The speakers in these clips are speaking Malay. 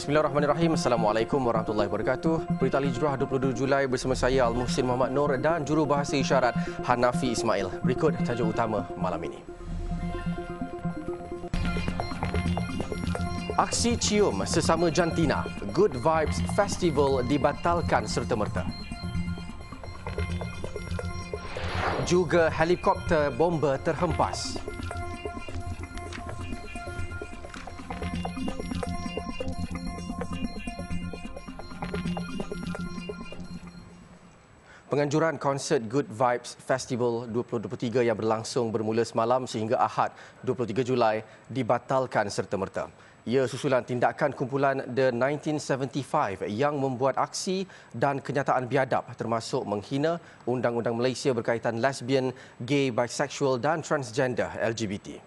Bismillahirrahmanirrahim. Assalamualaikum warahmatullahi wabarakatuh. Berita Hijrah 22 Julai bersama saya Al-Muhsin Muhammad Nur dan juru bahasa isyarat Hanafi Ismail. Berikut tajuk utama malam ini. Aksi cium sesama jantina, Good Vibes Festival dibatalkan serta-merta. Juga helikopter bomba terhempas. Penganjuran konsert Good Vibes Festival 2023 yang berlangsung bermula semalam sehingga Ahad 23 Julai dibatalkan serta-merta. Ia susulan tindakan kumpulan The 1975 yang membuat aksi dan kenyataan biadab termasuk menghina undang-undang Malaysia berkaitan lesbian, gay, bisexual dan transgender LGBT.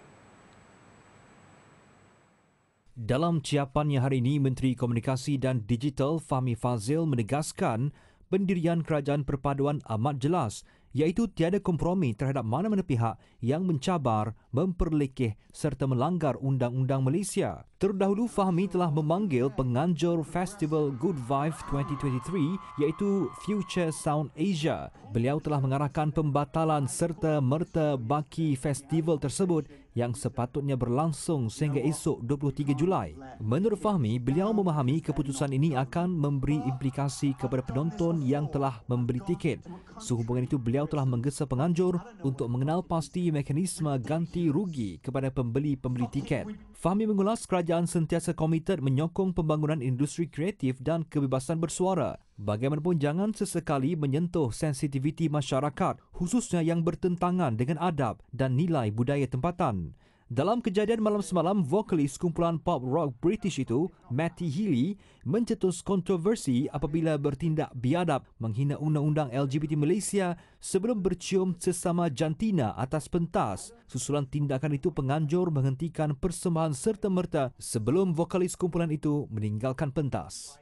Dalam ciapannya hari ini, Menteri Komunikasi dan Digital Fahmi Fazil menegaskan pendirian kerajaan perpaduan amat jelas iaitu tiada kompromi terhadap mana-mana pihak yang mencabar, memperlekeh serta melanggar undang-undang Malaysia. Terdahulu Fahmi telah memanggil penganjur Festival Good Vibe 2023 iaitu Future Sound Asia. Beliau telah mengarahkan pembatalan serta merta baki festival tersebut yang sepatutnya berlangsung sehingga esok 23 Julai. Menurut Fahmi, beliau memahami keputusan ini akan memberi implikasi kepada penonton yang telah membeli tiket. Sehubungan itu beliau beliau telah menggesa penganjur untuk mengenal pasti mekanisme ganti rugi kepada pembeli-pembeli tiket. Fahmi mengulas kerajaan sentiasa komited menyokong pembangunan industri kreatif dan kebebasan bersuara. Bagaimanapun jangan sesekali menyentuh sensitiviti masyarakat khususnya yang bertentangan dengan adab dan nilai budaya tempatan. Dalam kejadian malam semalam, vokalis kumpulan pop rock British itu, Matty Healy, mencetus kontroversi apabila bertindak biadab menghina undang-undang LGBT Malaysia sebelum bercium sesama jantina atas pentas. Susulan tindakan itu penganjur menghentikan persembahan serta-merta sebelum vokalis kumpulan itu meninggalkan pentas.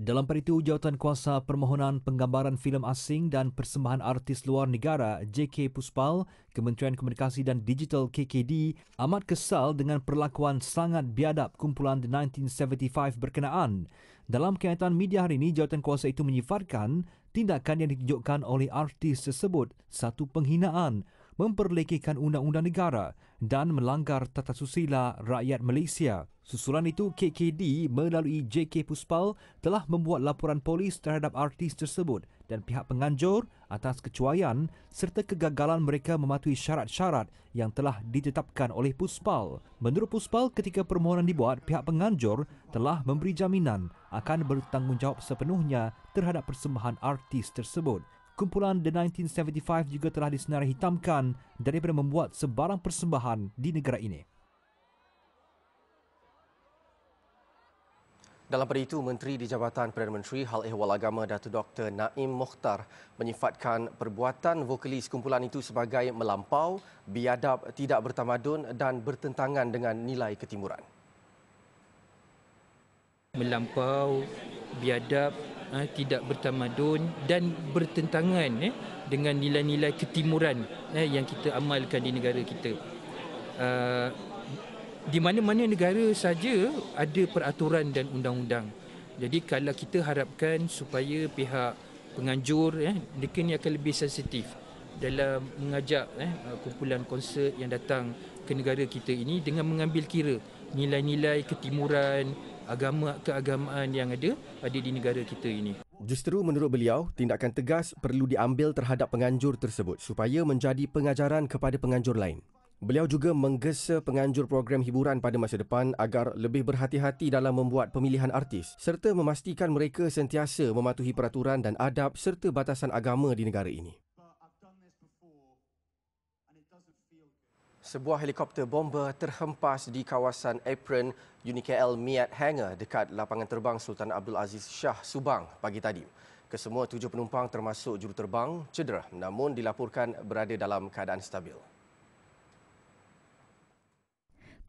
Dalam peritu jawatan kuasa permohonan penggambaran filem asing dan persembahan artis luar negara JK Puspal, Kementerian Komunikasi dan Digital KKD amat kesal dengan perlakuan sangat biadab kumpulan The 1975 berkenaan. Dalam kaitan media hari ini, jawatan kuasa itu menyifarkan tindakan yang ditunjukkan oleh artis tersebut satu penghinaan memperlekehkan undang-undang negara dan melanggar tata susila rakyat Malaysia. Susulan itu, KKD melalui JK Puspal telah membuat laporan polis terhadap artis tersebut dan pihak penganjur atas kecuaian serta kegagalan mereka mematuhi syarat-syarat yang telah ditetapkan oleh Puspal. Menurut Puspal, ketika permohonan dibuat, pihak penganjur telah memberi jaminan akan bertanggungjawab sepenuhnya terhadap persembahan artis tersebut. Kumpulan The 1975 juga telah disenarai hitamkan daripada membuat sebarang persembahan di negara ini. Dalam pada itu, Menteri di Jabatan Perdana Menteri Hal Ehwal Agama Datuk Dr. Naim Mokhtar menyifatkan perbuatan vokalis kumpulan itu sebagai melampau, biadab, tidak bertamadun dan bertentangan dengan nilai ketimuran. Melampau, biadab, eh, tidak bertamadun dan bertentangan eh, dengan nilai-nilai ketimuran eh, yang kita amalkan di negara kita. Ah, di mana-mana negara saja ada peraturan dan undang-undang. Jadi kalau kita harapkan supaya pihak penganjur ya, mereka ni akan lebih sensitif dalam mengajak eh, kumpulan konsert yang datang ke negara kita ini dengan mengambil kira nilai-nilai ketimuran, agama keagamaan yang ada ada di negara kita ini. Justeru menurut beliau, tindakan tegas perlu diambil terhadap penganjur tersebut supaya menjadi pengajaran kepada penganjur lain. Beliau juga menggesa penganjur program hiburan pada masa depan agar lebih berhati-hati dalam membuat pemilihan artis serta memastikan mereka sentiasa mematuhi peraturan dan adab serta batasan agama di negara ini. Sebuah helikopter bomba terhempas di kawasan Apron UniKL Miat Hangar dekat lapangan terbang Sultan Abdul Aziz Shah Subang pagi tadi. Kesemua tujuh penumpang termasuk juruterbang cedera namun dilaporkan berada dalam keadaan stabil.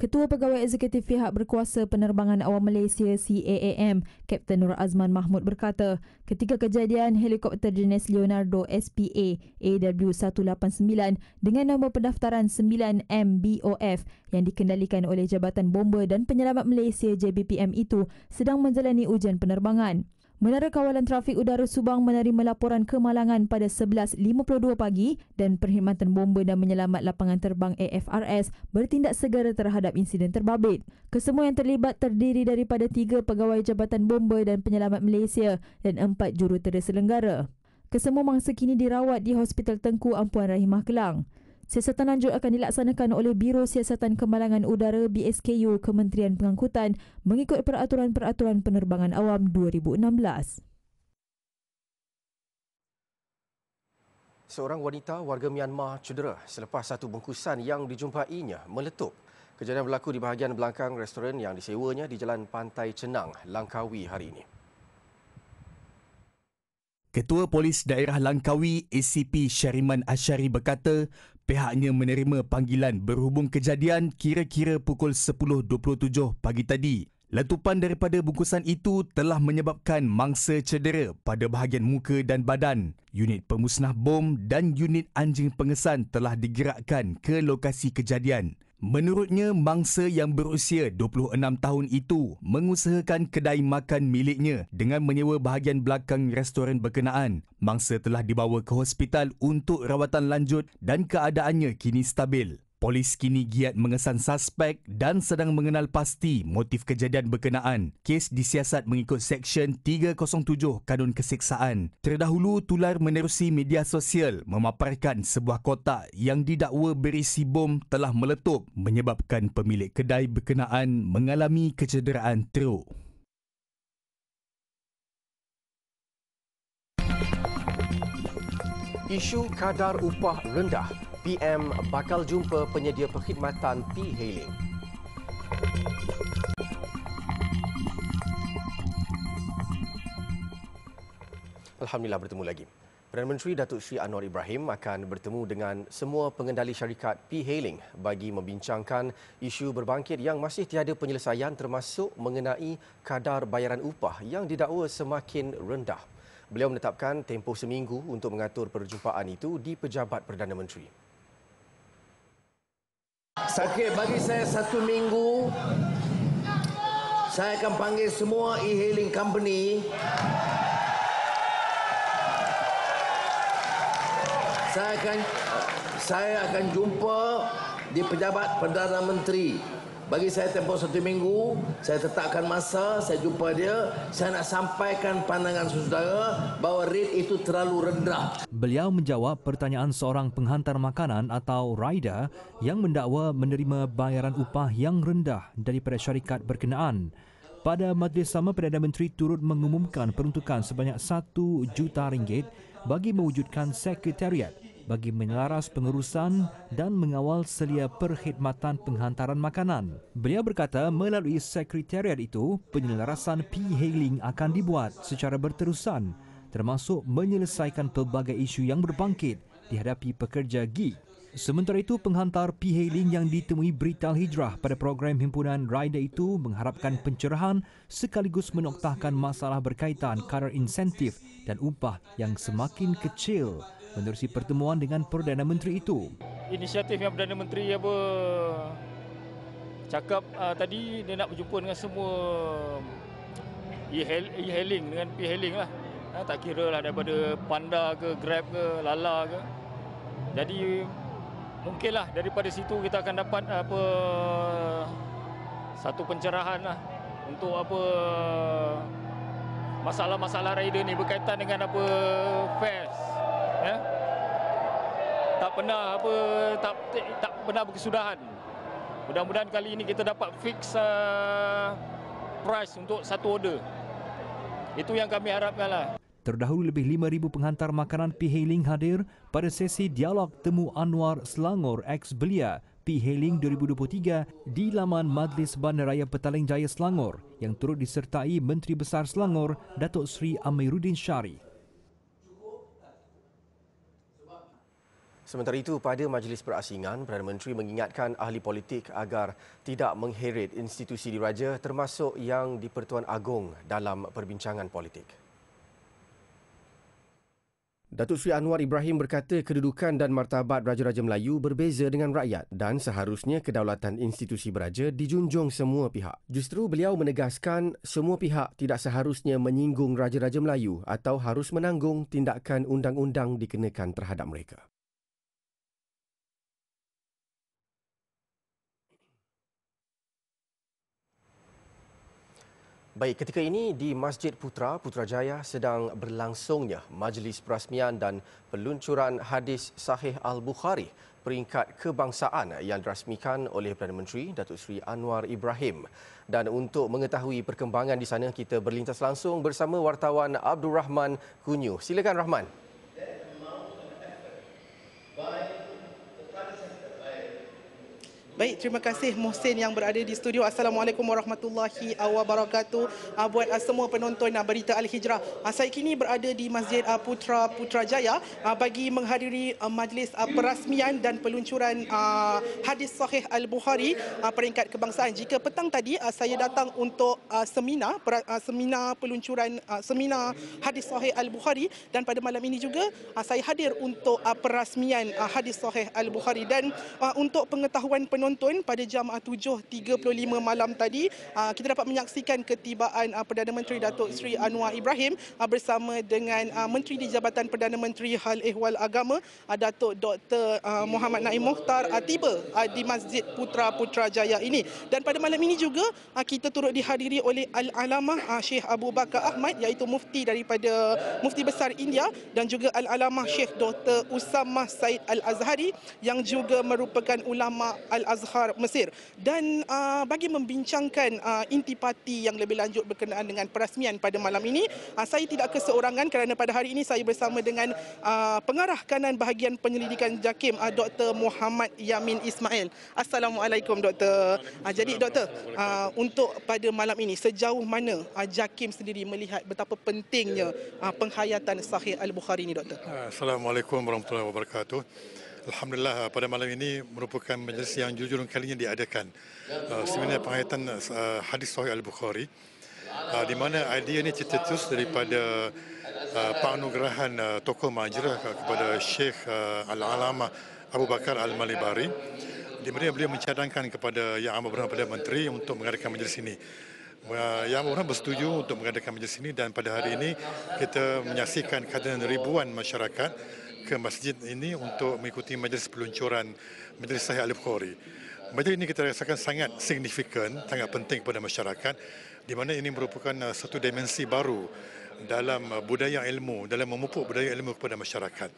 Ketua Pegawai Eksekutif Pihak Berkuasa Penerbangan Awam Malaysia CAAM, Kapten Nur Azman Mahmud berkata, ketika kejadian helikopter jenis Leonardo SPA AW189 dengan nombor pendaftaran 9MBOF yang dikendalikan oleh Jabatan Bomba dan Penyelamat Malaysia JBPM itu sedang menjalani ujian penerbangan. Menara Kawalan Trafik Udara Subang menerima laporan kemalangan pada 11.52 pagi dan Perkhidmatan Bomba dan Menyelamat Lapangan Terbang AFRS bertindak segera terhadap insiden terbabit. Kesemua yang terlibat terdiri daripada tiga pegawai Jabatan Bomba dan Penyelamat Malaysia dan empat jurutera selenggara. Kesemua mangsa kini dirawat di Hospital Tengku Ampuan Rahimah Kelang. Siasatan lanjut akan dilaksanakan oleh Biro Siasatan Kemalangan Udara BSKU Kementerian Pengangkutan mengikut Peraturan-Peraturan Penerbangan Awam 2016. Seorang wanita warga Myanmar cedera selepas satu bungkusan yang dijumpainya meletup. Kejadian berlaku di bahagian belakang restoran yang disewanya di Jalan Pantai Cenang, Langkawi hari ini. Ketua Polis Daerah Langkawi, ACP Syariman Ashari berkata, pihaknya menerima panggilan berhubung kejadian kira-kira pukul 10.27 pagi tadi. Letupan daripada bungkusan itu telah menyebabkan mangsa cedera pada bahagian muka dan badan. Unit pemusnah bom dan unit anjing pengesan telah digerakkan ke lokasi kejadian. Menurutnya, mangsa yang berusia 26 tahun itu mengusahakan kedai makan miliknya dengan menyewa bahagian belakang restoran berkenaan. Mangsa telah dibawa ke hospital untuk rawatan lanjut dan keadaannya kini stabil. Polis kini giat mengesan suspek dan sedang mengenal pasti motif kejadian berkenaan. Kes disiasat mengikut Seksyen 307 Kanun Kesiksaan. Terdahulu, tular menerusi media sosial memaparkan sebuah kotak yang didakwa berisi bom telah meletup menyebabkan pemilik kedai berkenaan mengalami kecederaan teruk. Isu kadar upah rendah PM bakal jumpa penyedia perkhidmatan e-hailing. Alhamdulillah bertemu lagi. Perdana Menteri Datuk Sri Anwar Ibrahim akan bertemu dengan semua pengendali syarikat P-Hailing bagi membincangkan isu berbangkit yang masih tiada penyelesaian termasuk mengenai kadar bayaran upah yang didakwa semakin rendah. Beliau menetapkan tempoh seminggu untuk mengatur perjumpaan itu di Pejabat Perdana Menteri. Sakit bagi saya satu minggu Saya akan panggil semua e healing company Saya akan saya akan jumpa di pejabat Perdana Menteri bagi saya tempoh satu minggu saya tetapkan masa saya jumpa dia saya nak sampaikan pandangan saudara bahawa rate itu terlalu rendah beliau menjawab pertanyaan seorang penghantar makanan atau rider yang mendakwa menerima bayaran upah yang rendah daripada syarikat berkenaan pada majlis sama Perdana Menteri turut mengumumkan peruntukan sebanyak 1 juta ringgit bagi mewujudkan sekretariat bagi menyelaras pengurusan dan mengawal selia perkhidmatan penghantaran makanan. Beliau berkata melalui sekretariat itu, penyelarasan P-Hailing akan dibuat secara berterusan termasuk menyelesaikan pelbagai isu yang berbangkit dihadapi pekerja gig. Sementara itu, penghantar P-Hailing yang ditemui Brital Hijrah pada program himpunan rider itu mengharapkan pencerahan sekaligus menoktahkan masalah berkaitan kadar insentif dan upah yang semakin kecil menerusi pertemuan dengan Perdana Menteri itu. Inisiatif yang Perdana Menteri apa cakap uh, tadi dia nak berjumpa dengan semua e-hailing dengan e-hailing lah. Uh, tak kira lah daripada Panda ke Grab ke Lala ke. Jadi mungkin lah daripada situ kita akan dapat uh, apa satu pencerahan lah untuk apa masalah-masalah rider ni berkaitan dengan apa fares ya. Tak pernah apa tak tak, tak pernah berkesudahan. Mudah-mudahan kali ini kita dapat fix uh, price untuk satu order. Itu yang kami harapkanlah. Terdahulu lebih 5,000 penghantar makanan P-Hailing hadir pada sesi dialog temu Anwar Selangor ex belia p 2023 di laman Majlis Bandaraya Petaling Jaya Selangor yang turut disertai Menteri Besar Selangor Datuk Seri Amiruddin Syarif. Sementara itu, pada majlis perasingan, Perdana Menteri mengingatkan ahli politik agar tidak mengheret institusi diraja termasuk yang di Pertuan Agong dalam perbincangan politik. Datuk Sri Anwar Ibrahim berkata kedudukan dan martabat Raja-Raja Melayu berbeza dengan rakyat dan seharusnya kedaulatan institusi beraja dijunjung semua pihak. Justru beliau menegaskan semua pihak tidak seharusnya menyinggung Raja-Raja Melayu atau harus menanggung tindakan undang-undang dikenakan terhadap mereka. Baik, ketika ini di Masjid Putra Putrajaya sedang berlangsungnya majlis perasmian dan peluncuran hadis Sahih Al-Bukhari peringkat kebangsaan yang dirasmikan oleh Perdana Menteri Datuk Seri Anwar Ibrahim. Dan untuk mengetahui perkembangan di sana, kita berlintas langsung bersama wartawan Abdul Rahman Kunyu. Silakan Rahman. Baik, terima kasih Mohsin yang berada di studio. Assalamualaikum warahmatullahi wabarakatuh ah, buat ah, semua penonton ah, berita Al-Hijrah. Saya kini berada di Masjid Putra Putrajaya bagi menghadiri majlis perasmian dan peluncuran hadis sahih Al-Bukhari peringkat kebangsaan. Jika petang tadi saya datang untuk seminar seminar peluncuran seminar hadis sahih Al-Bukhari dan pada malam ini juga saya hadir untuk perasmian hadis sahih Al-Bukhari dan untuk pengetahuan pen- penonton pada jam 7.35 ah, malam tadi ah, kita dapat menyaksikan ketibaan ah, Perdana Menteri Datuk Seri Anwar Ibrahim bersama dengan Menteri di Jabatan Perdana Menteri Hal Ehwal Agama Datuk Dr. Muhammad Naim Mohtar tiba di Masjid Putra Putra Jaya ini dan pada malam ini juga kita turut dihadiri oleh Al-Alamah Syekh Abu Bakar Ahmad iaitu mufti daripada Mufti Besar India dan juga Al-Alamah Syekh Dr. Usamah Said Al-Azhari yang juga merupakan ulama al Azhar Mesir dan uh, bagi membincangkan uh, inti parti yang lebih lanjut berkenaan dengan perasmian pada malam ini uh, saya tidak keseorangan kerana pada hari ini saya bersama dengan uh, pengarah kanan bahagian penyelidikan JAKIM uh, Dr Muhammad Yamin Ismail. Assalamualaikum Dr. Uh, jadi Dr. uh, untuk pada malam ini sejauh mana uh, JAKIM sendiri melihat betapa pentingnya uh, penghayatan Sahih Al-Bukhari ini Dr. Assalamualaikum warahmatullahi wabarakatuh. Alhamdulillah eh, pada malam ini merupakan majlis yang jujur kalinya diadakan uh, eh, pengaitan eh, hadis Sahih Al-Bukhari di mana idea ini cetus daripada uh, penganugerahan uh, tokoh majlis kepada Sheikh uh, Al-Alamah Abu Bakar Al-Malibari di mana beliau mencadangkan kepada Yang Amat Berhormat Perdana Menteri untuk mengadakan majlis ini. Yang Amat bersetuju untuk mengadakan majlis ini dan pada hari ini kita menyaksikan kehadiran ribuan masyarakat ke masjid ini untuk mengikuti majlis peluncuran Majlis Sahih al Khori. Majlis ini kita rasakan sangat signifikan, sangat penting kepada masyarakat di mana ini merupakan uh, satu dimensi baru dalam uh, budaya ilmu, dalam memupuk budaya ilmu kepada masyarakat.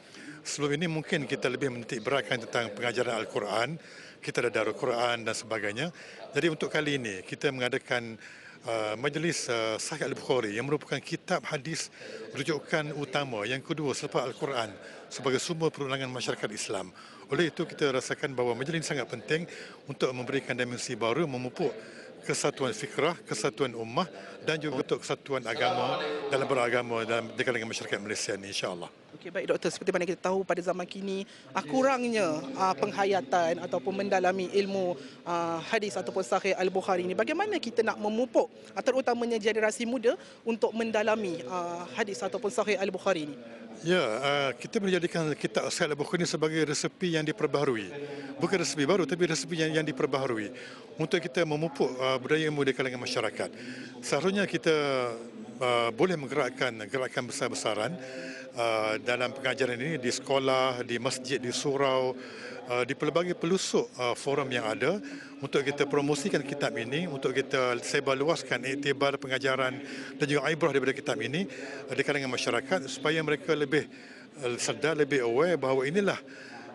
Sebelum ini mungkin kita lebih menitik beratkan tentang pengajaran Al-Quran, kita ada Darul Quran dan sebagainya. Jadi untuk kali ini kita mengadakan Eh, majlis eh, Sahih Al-Bukhari yang merupakan kitab hadis rujukan utama yang kedua selepas Al-Quran sebagai sumber perundangan masyarakat Islam. Oleh itu kita rasakan bahawa majlis ini sangat penting untuk memberikan dimensi baru memupuk kesatuan fikrah, kesatuan ummah dan juga untuk kesatuan agama dalam beragama dalam di kalangan masyarakat Malaysia ini Allah. Okey baik doktor seperti mana kita tahu pada zaman kini kurangnya uh, penghayatan ataupun mendalami ilmu ah, hadis ataupun sahih al-Bukhari ini bagaimana kita nak memupuk ah, terutamanya generasi muda untuk mendalami hadis ataupun sahih al-Bukhari ini? Ya, kita menjadikan kitab Sahih Al-Bukhari ini sebagai resepi yang diperbaharui. Bukan resepi baru tapi resepi yang, diperbaharui untuk kita memupuk budaya muda di kalangan masyarakat. Seharusnya contohnya kita uh, boleh menggerakkan gerakan besar-besaran uh, dalam pengajaran ini di sekolah, di masjid, di surau, uh, di pelbagai pelusuk uh, forum yang ada untuk kita promosikan kitab ini, untuk kita sebarluaskan iktibar pengajaran dan juga ibrah daripada kitab ini uh, di kalangan masyarakat supaya mereka lebih uh, sedar, lebih aware bahawa inilah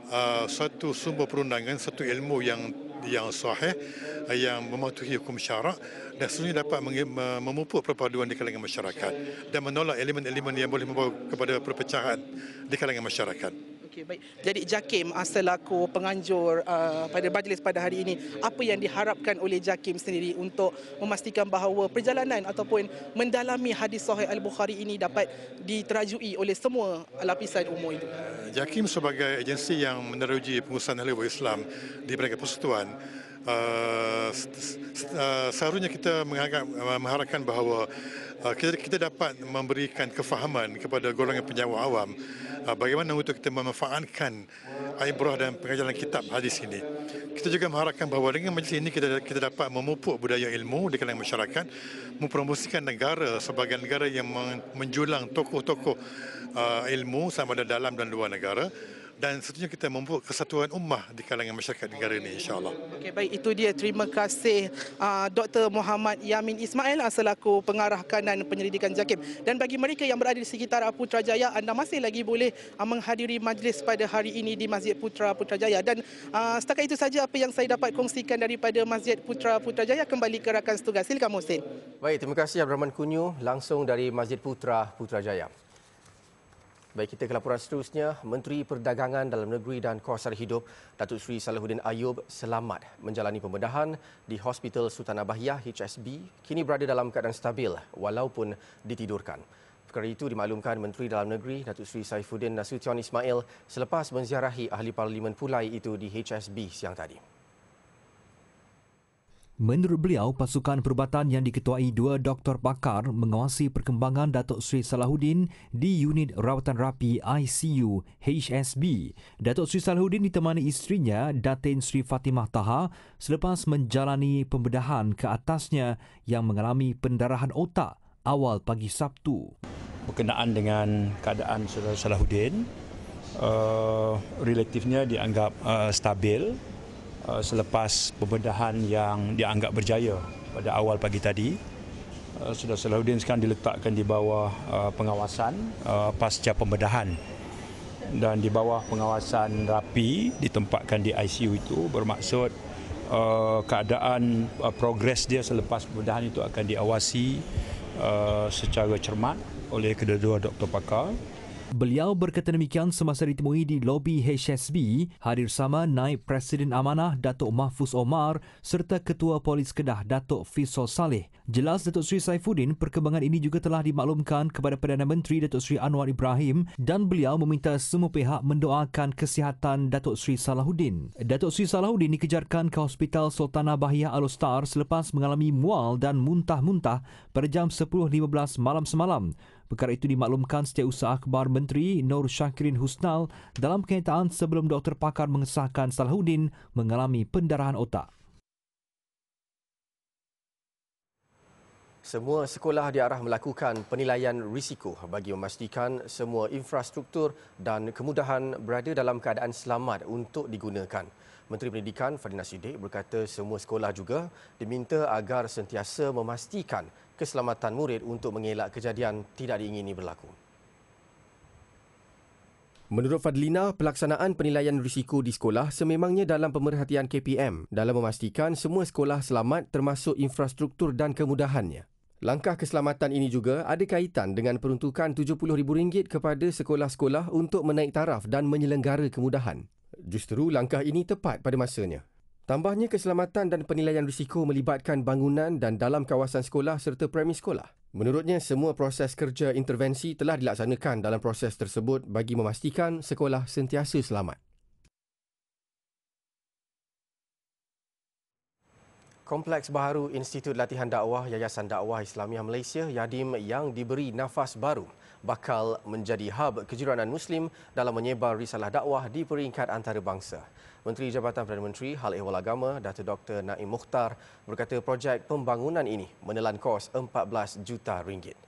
Ah, satu sumber perundangan, satu ilmu yang yang sahih, ah, yang mematuhi hukum syarak dan sebenarnya dapat memupuk perpaduan di kalangan masyarakat dan menolak elemen-elemen yang boleh membawa kepada perpecahan di kalangan masyarakat. Okey baik. Jadi Jakim ah, selaku penganjur uh, pada majlis pada hari ini, apa yang diharapkan oleh Jakim sendiri untuk memastikan bahawa perjalanan ataupun mendalami hadis sahih Al-Bukhari ini dapat diterajui oleh semua lapisan umur itu? Ah, Jakim sebagai agensi yang meneruji pengurusan ahli Islam di peringkat persekutuan, uh, seharusnya kita mengharapkan bahawa Ah, kita, kita dapat memberikan kefahaman kepada golongan penyewa awam ah, bagaimana untuk kita memanfaatkan ibrah dan pengajaran kitab hadis ini. Kita juga mengharapkan bahawa dengan majlis ini kita, kita dapat memupuk budaya ilmu di kalangan masyarakat, mempromosikan negara sebagai negara yang menjulang tokoh-tokoh uh, ilmu sama ada dalam dan luar negara dan seterusnya kita membuat kesatuan ummah di kalangan masyarakat negara ini insya Allah. Okay, baik itu dia terima kasih uh, Dr Muhammad Yamin Ismail selaku pengarah kan dan penyelidikan JAKIM. Dan bagi mereka yang berada di sekitar Putrajaya, anda masih lagi boleh ah, menghadiri majlis pada hari ini di Masjid Putra Putrajaya. Dan ah, setakat itu saja apa yang saya dapat kongsikan daripada Masjid Putra Putrajaya kembali ke rakan setugas. Silakan Mohsin. Baik, terima kasih Abdul Rahman Kunyu langsung dari Masjid Putra Putrajaya. Baik kita ke laporan seterusnya, Menteri Perdagangan Dalam Negeri dan Kuasa Hidup Datuk Seri Salahuddin Ayub selamat menjalani pembedahan di Hospital Sultan Abahiyah HSB kini berada dalam keadaan stabil walaupun ditidurkan. Perkara itu dimaklumkan Menteri Dalam Negeri Datuk Seri Saifuddin Nasution Ismail selepas menziarahi Ahli Parlimen Pulai itu di HSB siang tadi. Menurut beliau, pasukan perubatan yang diketuai dua doktor pakar mengawasi perkembangan Datuk Sri Salahuddin di unit rawatan rapi ICU HSB. Datuk Sri Salahuddin ditemani isterinya Datin Sri Fatimah Taha selepas menjalani pembedahan ke atasnya yang mengalami pendarahan otak awal pagi Sabtu. Berkenaan dengan keadaan Saudara Salahuddin, uh, relatifnya dianggap uh, stabil Uh, selepas pembedahan yang dianggap berjaya pada awal pagi tadi. Uh, Sudah Salahuddin sekarang diletakkan di bawah uh, pengawasan pasca pembedahan dan di bawah pengawasan rapi ditempatkan di ICU itu bermaksud keadaan progres dia selepas pembedahan itu akan diawasi secara cermat oleh kedua-dua doktor pakar. Beliau berkata demikian semasa ditemui di lobi HSB hadir sama Naib Presiden Amanah Datuk Mahfuz Omar serta Ketua Polis Kedah Datuk Fisol Saleh. Jelas Datuk Sri Saifuddin, perkembangan ini juga telah dimaklumkan kepada Perdana Menteri Datuk Sri Anwar Ibrahim dan beliau meminta semua pihak mendoakan kesihatan Datuk Sri Salahuddin. Datuk Sri Salahuddin dikejarkan ke Hospital Sultanah Bahiyah Alostar selepas mengalami mual dan muntah-muntah pada jam 10.15 malam semalam. Perkara itu dimaklumkan setiausaha akhbar Menteri Nur Syakirin Husnal dalam kenyataan sebelum doktor pakar mengesahkan Salahuddin mengalami pendarahan otak. Semua sekolah diarah melakukan penilaian risiko bagi memastikan semua infrastruktur dan kemudahan berada dalam keadaan selamat untuk digunakan. Menteri Pendidikan Fadina Sidik berkata semua sekolah juga diminta agar sentiasa memastikan keselamatan murid untuk mengelak kejadian tidak diingini berlaku. Menurut Fadlina, pelaksanaan penilaian risiko di sekolah sememangnya dalam pemerhatian KPM dalam memastikan semua sekolah selamat termasuk infrastruktur dan kemudahannya. Langkah keselamatan ini juga ada kaitan dengan peruntukan RM70,000 kepada sekolah-sekolah untuk menaik taraf dan menyelenggara kemudahan. Justeru langkah ini tepat pada masanya. Tambahnya keselamatan dan penilaian risiko melibatkan bangunan dan dalam kawasan sekolah serta premis sekolah. Menurutnya, semua proses kerja intervensi telah dilaksanakan dalam proses tersebut bagi memastikan sekolah sentiasa selamat. Kompleks baru Institut Latihan Dakwah Yayasan Dakwah Islamiah Malaysia Yadim yang diberi nafas baru bakal menjadi hub kejuranan Muslim dalam menyebar risalah dakwah di peringkat antarabangsa. Menteri Jabatan Perdana Menteri Hal Ehwal Agama Dato' Dr. Naim Mukhtar berkata projek pembangunan ini menelan kos 14 juta ringgit.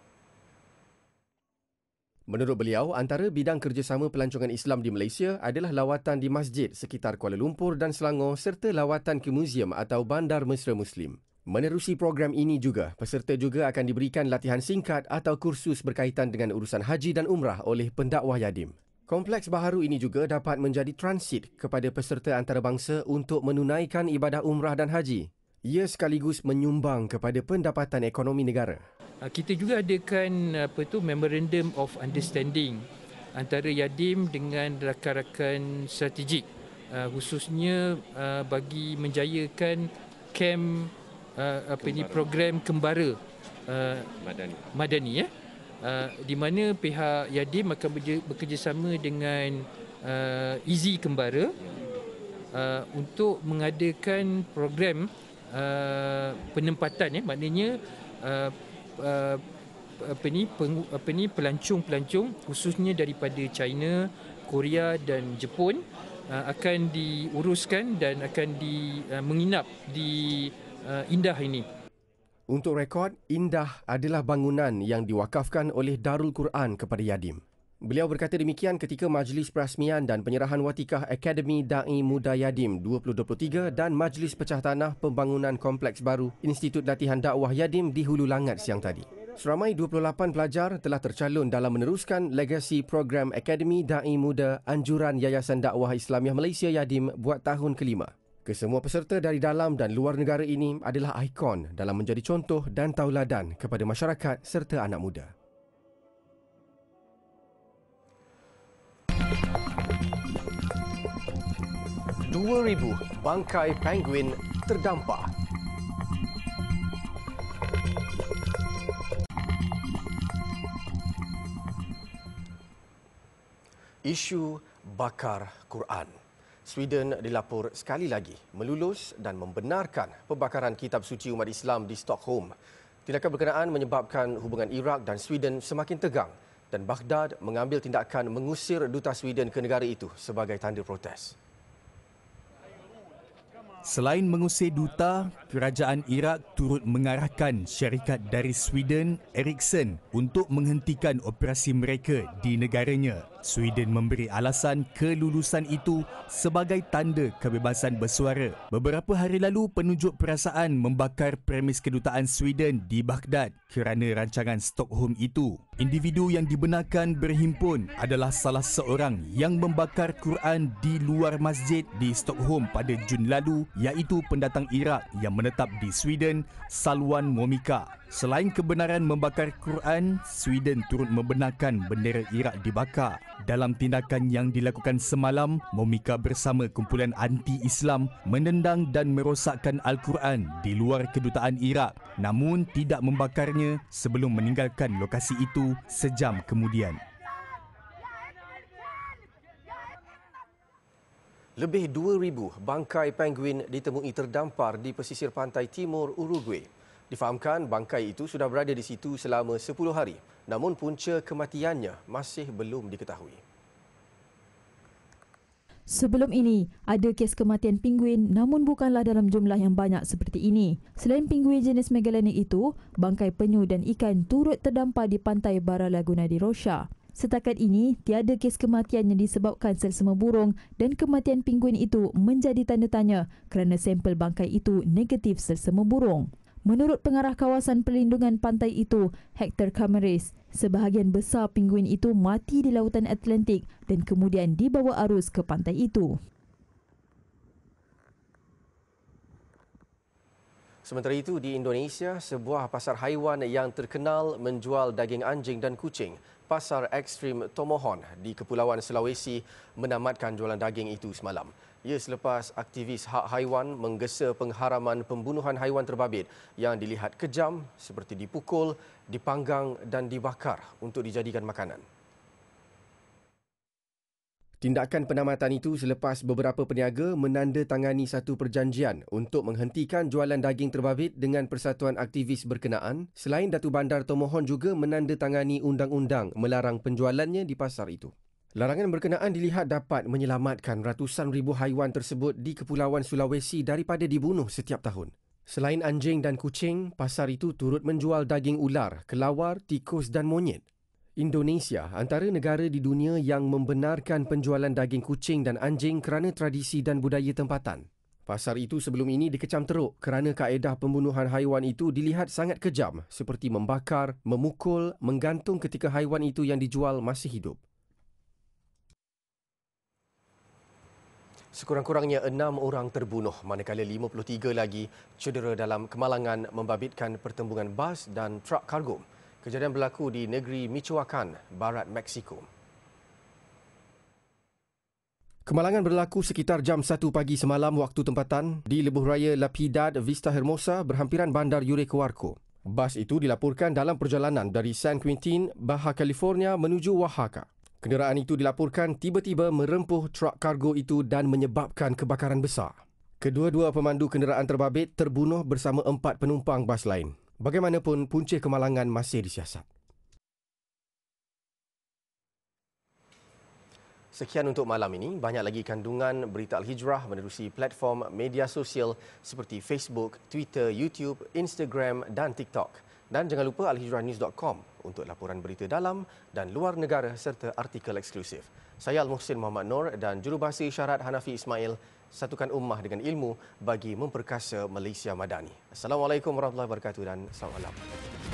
Menurut beliau, antara bidang kerjasama pelancongan Islam di Malaysia adalah lawatan di masjid sekitar Kuala Lumpur dan Selangor serta lawatan ke muzium atau bandar mesra Muslim. Menerusi program ini juga, peserta juga akan diberikan latihan singkat atau kursus berkaitan dengan urusan haji dan umrah oleh pendakwah Yadim. Kompleks baharu ini juga dapat menjadi transit kepada peserta antarabangsa untuk menunaikan ibadah umrah dan haji. Ia sekaligus menyumbang kepada pendapatan ekonomi negara. Ah, kita juga adakan apa itu memorandum of understanding antara Yadim dengan rakan-rakan strategik ah, khususnya ah, bagi menjayakan kem apa ni program kembara madani madani ya di mana pihak Yadim akan bekerjasama dengan Easy Kembara untuk mengadakan program penempatan ya maknanya Eh, apa ni apa ni pelancong-pelancong khususnya daripada China, Korea dan Jepun eh, akan diuruskan dan akan di eh, menginap di Indah ini. Untuk rekod, Indah adalah bangunan yang diwakafkan oleh Darul Quran kepada Yadim. Beliau berkata demikian ketika Majlis Perasmian dan Penyerahan Watikah Akademi Da'i Muda Yadim 2023 dan Majlis Pecah Tanah Pembangunan Kompleks Baru Institut Latihan Dakwah Yadim di Hulu Langat siang tadi. Seramai 28 pelajar telah tercalon dalam meneruskan legasi program Akademi Da'i Muda Anjuran Yayasan Dakwah Islamiah Malaysia Yadim buat tahun kelima. Kesemua peserta dari dalam dan luar negara ini adalah ikon dalam menjadi contoh dan tauladan kepada masyarakat serta anak muda. 2,000 bangkai penguin terdampar. Isu bakar Quran. Sweden dilapor sekali lagi melulus dan membenarkan pembakaran kitab suci umat Islam di Stockholm. Tindakan berkenaan menyebabkan hubungan Iraq dan Sweden semakin tegang dan Baghdad mengambil tindakan mengusir duta Sweden ke negara itu sebagai tanda protes. Selain mengusir duta, kerajaan Iraq turut mengarahkan syarikat dari Sweden, Ericsson, untuk menghentikan operasi mereka di negaranya. Sweden memberi alasan kelulusan itu sebagai tanda kebebasan bersuara. Beberapa hari lalu, penunjuk perasaan membakar premis kedutaan Sweden di Baghdad kerana rancangan Stockholm itu. Individu yang dibenarkan berhimpun adalah salah seorang yang membakar Quran di luar masjid di Stockholm pada Jun lalu iaitu pendatang Iraq yang menetap di Sweden, Salwan Momika. Selain kebenaran membakar Quran, Sweden turut membenarkan bendera Iraq dibakar. Dalam tindakan yang dilakukan semalam, Momika bersama kumpulan anti-Islam menendang dan merosakkan Al-Quran di luar kedutaan Iraq namun tidak membakarnya sebelum meninggalkan lokasi itu sejam kemudian. Lebih 2,000 bangkai penguin ditemui terdampar di pesisir pantai timur Uruguay. Difahamkan bangkai itu sudah berada di situ selama 10 hari. Namun punca kematiannya masih belum diketahui. Sebelum ini, ada kes kematian penguin namun bukanlah dalam jumlah yang banyak seperti ini. Selain penguin jenis megalanik itu, bangkai penyu dan ikan turut terdampar di pantai Bara Laguna di Rosha. Setakat ini, tiada kes kematian yang disebabkan selsema burung dan kematian penguin itu menjadi tanda tanya kerana sampel bangkai itu negatif selsema burung. Menurut pengarah kawasan perlindungan pantai itu, Hector Camarez, sebahagian besar pinguin itu mati di lautan Atlantik dan kemudian dibawa arus ke pantai itu. Sementara itu, di Indonesia, sebuah pasar haiwan yang terkenal menjual daging anjing dan kucing, Pasar Ekstrim Tomohon di Kepulauan Sulawesi menamatkan jualan daging itu semalam. Ya, selepas aktivis hak haiwan menggesa pengharaman pembunuhan haiwan terbabit yang dilihat kejam seperti dipukul, dipanggang dan dibakar untuk dijadikan makanan. Tindakan penamatan itu selepas beberapa peniaga menandatangani satu perjanjian untuk menghentikan jualan daging terbabit dengan persatuan aktivis berkenaan. Selain Datu Bandar Tomohon juga menandatangani undang-undang melarang penjualannya di pasar itu. Larangan berkenaan dilihat dapat menyelamatkan ratusan ribu haiwan tersebut di Kepulauan Sulawesi daripada dibunuh setiap tahun. Selain anjing dan kucing, pasar itu turut menjual daging ular, kelawar, tikus dan monyet. Indonesia antara negara di dunia yang membenarkan penjualan daging kucing dan anjing kerana tradisi dan budaya tempatan. Pasar itu sebelum ini dikecam teruk kerana kaedah pembunuhan haiwan itu dilihat sangat kejam seperti membakar, memukul, menggantung ketika haiwan itu yang dijual masih hidup. Sekurang-kurangnya enam orang terbunuh, manakala 53 lagi cedera dalam kemalangan membabitkan pertembungan bas dan truk kargo. Kejadian berlaku di negeri Michoacan, Barat Meksiko. Kemalangan berlaku sekitar jam 1 pagi semalam waktu tempatan di lebuh raya La Vista Hermosa berhampiran bandar Yure Kuarko. Bas itu dilaporkan dalam perjalanan dari San Quentin, Baja California menuju Oaxaca. Kenderaan itu dilaporkan tiba-tiba merempuh trak kargo itu dan menyebabkan kebakaran besar. Kedua-dua pemandu kenderaan terbabit terbunuh bersama empat penumpang bas lain. Bagaimanapun, punca kemalangan masih disiasat. Sekian untuk malam ini. Banyak lagi kandungan berita Al-Hijrah menerusi platform media sosial seperti Facebook, Twitter, YouTube, Instagram dan TikTok. Dan jangan lupa alhijrahnews.com untuk laporan berita dalam dan luar negara serta artikel eksklusif. Saya Al-Muhsin Muhammad Nur dan jurubahasa isyarat Hanafi Ismail satukan ummah dengan ilmu bagi memperkasa Malaysia Madani. Assalamualaikum warahmatullahi wabarakatuh dan salam. Alhamdulillah.